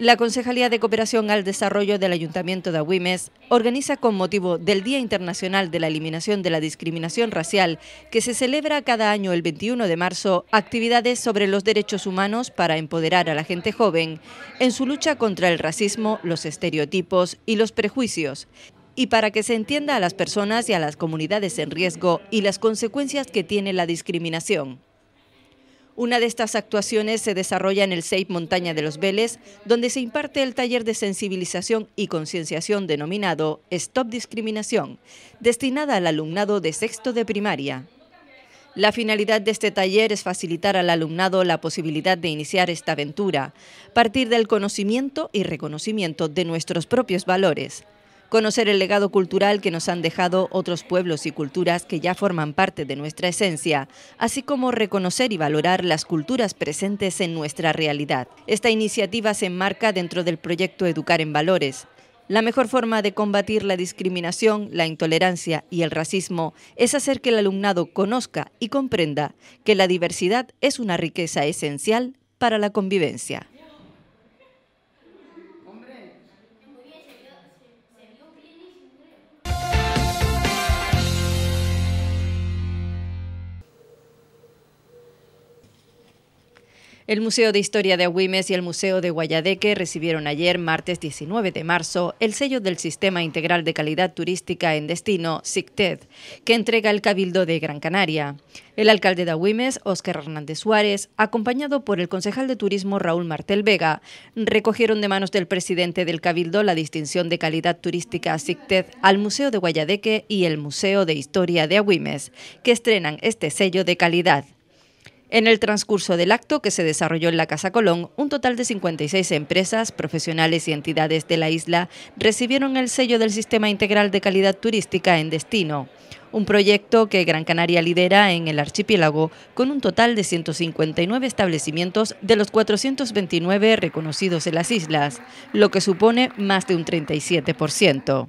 La Concejalía de Cooperación al Desarrollo del Ayuntamiento de Agüimes organiza con motivo del Día Internacional de la Eliminación de la Discriminación Racial, que se celebra cada año el 21 de marzo, actividades sobre los derechos humanos para empoderar a la gente joven en su lucha contra el racismo, los estereotipos y los prejuicios, y para que se entienda a las personas y a las comunidades en riesgo y las consecuencias que tiene la discriminación. Una de estas actuaciones se desarrolla en el Safe Montaña de los Vélez, donde se imparte el taller de sensibilización y concienciación denominado Stop Discriminación, destinada al alumnado de sexto de primaria. La finalidad de este taller es facilitar al alumnado la posibilidad de iniciar esta aventura, partir del conocimiento y reconocimiento de nuestros propios valores, conocer el legado cultural que nos han dejado otros pueblos y culturas que ya forman parte de nuestra esencia, así como reconocer y valorar las culturas presentes en nuestra realidad. Esta iniciativa se enmarca dentro del proyecto Educar en Valores, la mejor forma de combatir la discriminación, la intolerancia y el racismo es hacer que el alumnado conozca y comprenda que la diversidad es una riqueza esencial para la convivencia. El Museo de Historia de Agüimes y el Museo de Guayadeque recibieron ayer, martes 19 de marzo, el sello del Sistema Integral de Calidad Turística en Destino, SICTED, que entrega el Cabildo de Gran Canaria. El alcalde de Agüimes, Óscar Hernández Suárez, acompañado por el concejal de Turismo Raúl Martel Vega, recogieron de manos del presidente del Cabildo la distinción de calidad turística SICTED al Museo de Guayadeque y el Museo de Historia de Agüimes, que estrenan este sello de calidad. En el transcurso del acto que se desarrolló en la Casa Colón, un total de 56 empresas, profesionales y entidades de la isla recibieron el sello del Sistema Integral de Calidad Turística en Destino, un proyecto que Gran Canaria lidera en el archipiélago con un total de 159 establecimientos de los 429 reconocidos en las islas, lo que supone más de un 37%.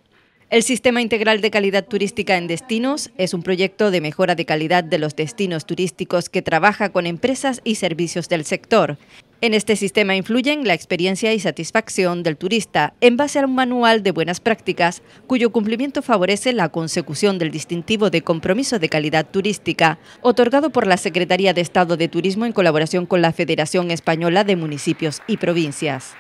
El Sistema Integral de Calidad Turística en Destinos es un proyecto de mejora de calidad de los destinos turísticos que trabaja con empresas y servicios del sector. En este sistema influyen la experiencia y satisfacción del turista en base a un manual de buenas prácticas cuyo cumplimiento favorece la consecución del distintivo de compromiso de calidad turística otorgado por la Secretaría de Estado de Turismo en colaboración con la Federación Española de Municipios y Provincias.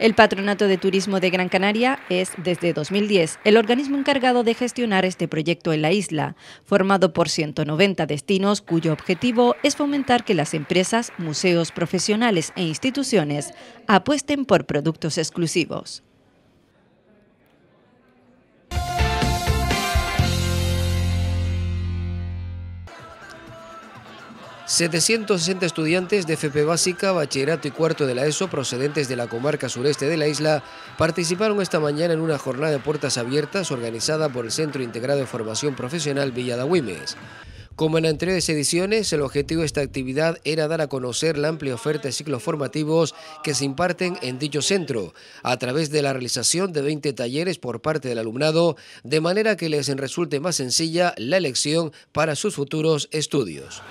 El Patronato de Turismo de Gran Canaria es, desde 2010, el organismo encargado de gestionar este proyecto en la isla, formado por 190 destinos cuyo objetivo es fomentar que las empresas, museos, profesionales e instituciones apuesten por productos exclusivos. 760 estudiantes de FP Básica, Bachillerato y Cuarto de la ESO procedentes de la comarca sureste de la isla participaron esta mañana en una jornada de puertas abiertas organizada por el Centro Integrado de Formación Profesional Villada Como en anteriores ediciones, el objetivo de esta actividad era dar a conocer la amplia oferta de ciclos formativos que se imparten en dicho centro, a través de la realización de 20 talleres por parte del alumnado, de manera que les resulte más sencilla la elección para sus futuros estudios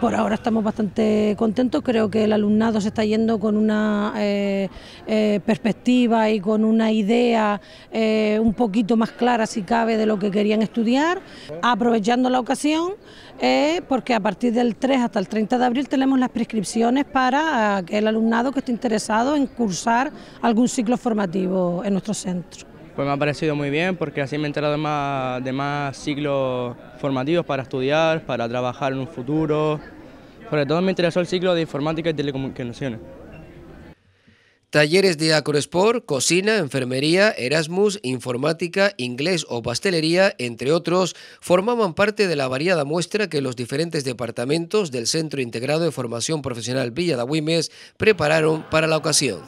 por ahora estamos bastante contentos. Creo que el alumnado se está yendo con una eh, eh, perspectiva y con una idea eh, un poquito más clara, si cabe, de lo que querían estudiar, aprovechando la ocasión, porque a partir del 3 hasta el 30 de abril tenemos las prescripciones para el alumnado que esté interesado en cursar algún ciclo formativo en nuestro centro pues me ha parecido muy bien porque así me he enterado de más, de más ciclos formativos para estudiar, para trabajar en un futuro. Sobre todo me interesó el ciclo de informática y telecomunicaciones. Talleres de Acrosport, cocina, enfermería, Erasmus, informática, inglés o pastelería, entre otros, formaban parte de la variada muestra que los diferentes departamentos del Centro Integrado de Formación Profesional Villa de prepararon para la ocasión.